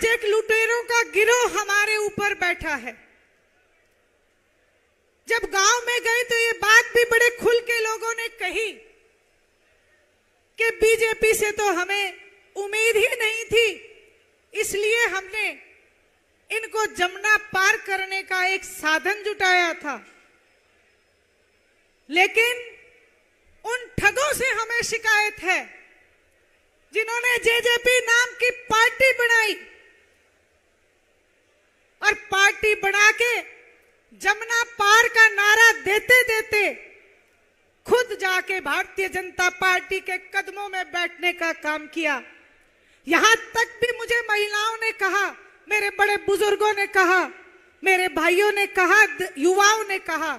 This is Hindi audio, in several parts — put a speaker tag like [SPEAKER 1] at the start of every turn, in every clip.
[SPEAKER 1] आज एक लुटेरों का गिरोह हमारे ऊपर बैठा है जब गांव में गए तो ये बात भी बड़े खुल के लोगों ने कही कि बीजेपी से तो हमें उम्मीद ही नहीं थी इसलिए हमने इनको जमुना पार करने का एक साधन जुटाया था लेकिन उन ठगों से हमें शिकायत है जिन्होंने जेजेपी नाम की पार्टी बनाई और पार्टी बढ़ा के जमुना पार का नारा देते देते खुद जाके भारतीय जनता पार्टी के कदमों में बैठने का काम किया यहां तक भी मुझे महिलाओं ने कहा मेरे बड़े बुजुर्गों ने कहा मेरे भाइयों ने कहा युवाओं ने कहा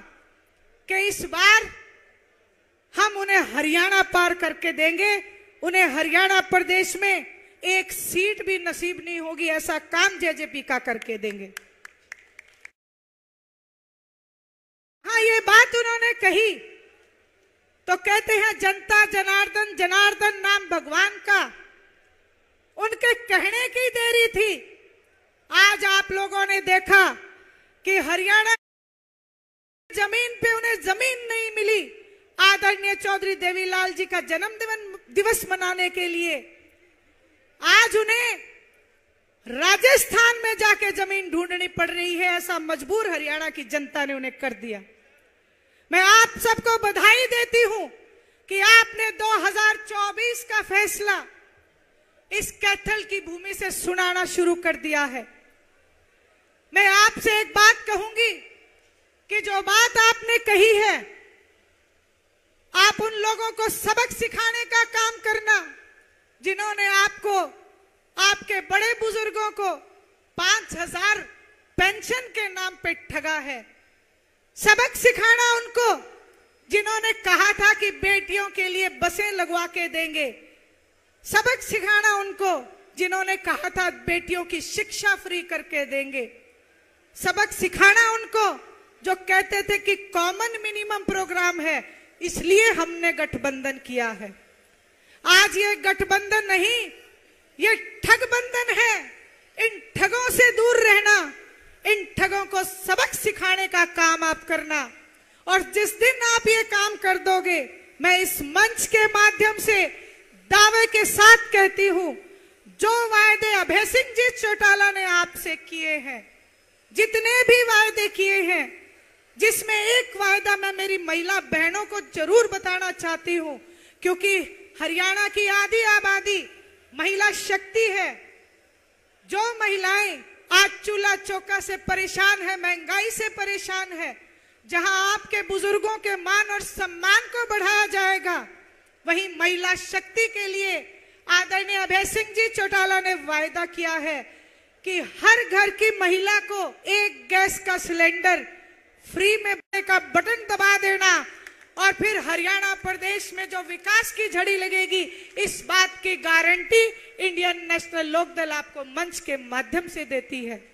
[SPEAKER 1] कि इस बार हम उन्हें हरियाणा पार करके देंगे उन्हें हरियाणा प्रदेश में एक सीट भी नसीब नहीं होगी ऐसा काम जेजेपी का करके देंगे हाँ ये बात उन्होंने कही तो कहते हैं जनता जनार्दन जनार्दन नाम भगवान का उनके कहने की देरी थी आज आप लोगों ने देखा कि हरियाणा जमीन पे उन्हें जमीन नहीं मिली आदरणीय चौधरी देवीलाल जी का जन्मदिन दिवस मनाने के लिए आज उन्हें राजस्थान में जाके जमीन ढूंढनी पड़ रही है ऐसा मजबूर हरियाणा की जनता ने उन्हें कर दिया मैं आप सबको बधाई देती हूं कि आपने 2024 का फैसला इस कैथल की भूमि से सुनाना शुरू कर दिया है मैं आपसे एक बात कहूंगी कि जो बात आपने कही है आप उन लोगों को सबक सिखाने का काम करना जिन्होंने आपको आपके बड़े बुजुर्गों को पांच हजार पेंशन के नाम पे ठगा है सबक सिखाना उनको जिन्होंने कहा था कि बेटियों के लिए बसें लगवा के देंगे सबक सिखाना उनको जिन्होंने कहा था बेटियों की शिक्षा फ्री करके देंगे सबक सिखाना उनको जो कहते थे कि कॉमन मिनिमम प्रोग्राम है इसलिए हमने गठबंधन किया है आज ये गठबंधन नहीं ये ठगबंधन है इन ठगों से दूर रहना इन ठगों को सबक सिखाने का काम आप करना और जिस दिन आप ये काम कर दोगे मैं इस मंच के माध्यम से दावे के साथ कहती हूँ जो वायदे अभय सिंह जी चौटाला ने आपसे किए हैं जितने भी वायदे किए हैं जिसमें एक वायदा मैं मेरी महिला बहनों को जरूर बताना चाहती हूँ क्योंकि हरियाणा की आधी आबादी महिला शक्ति है जो महिलाएं आज चूल्हा चौका से परेशान है महंगाई से परेशान है जहां आपके बुजुर्गों के मान और सम्मान को बढ़ाया जाएगा वहीं महिला शक्ति के लिए आदरणीय अभय सिंह जी चौटाला ने वायदा किया है कि हर घर की महिला को एक गैस का सिलेंडर फ्री में का बटन दबा देना और फिर हरियाणा प्रदेश में जो विकास की झड़ी लगेगी इस बात की गारंटी इंडियन नेशनल लोकदल आपको मंच के माध्यम से देती है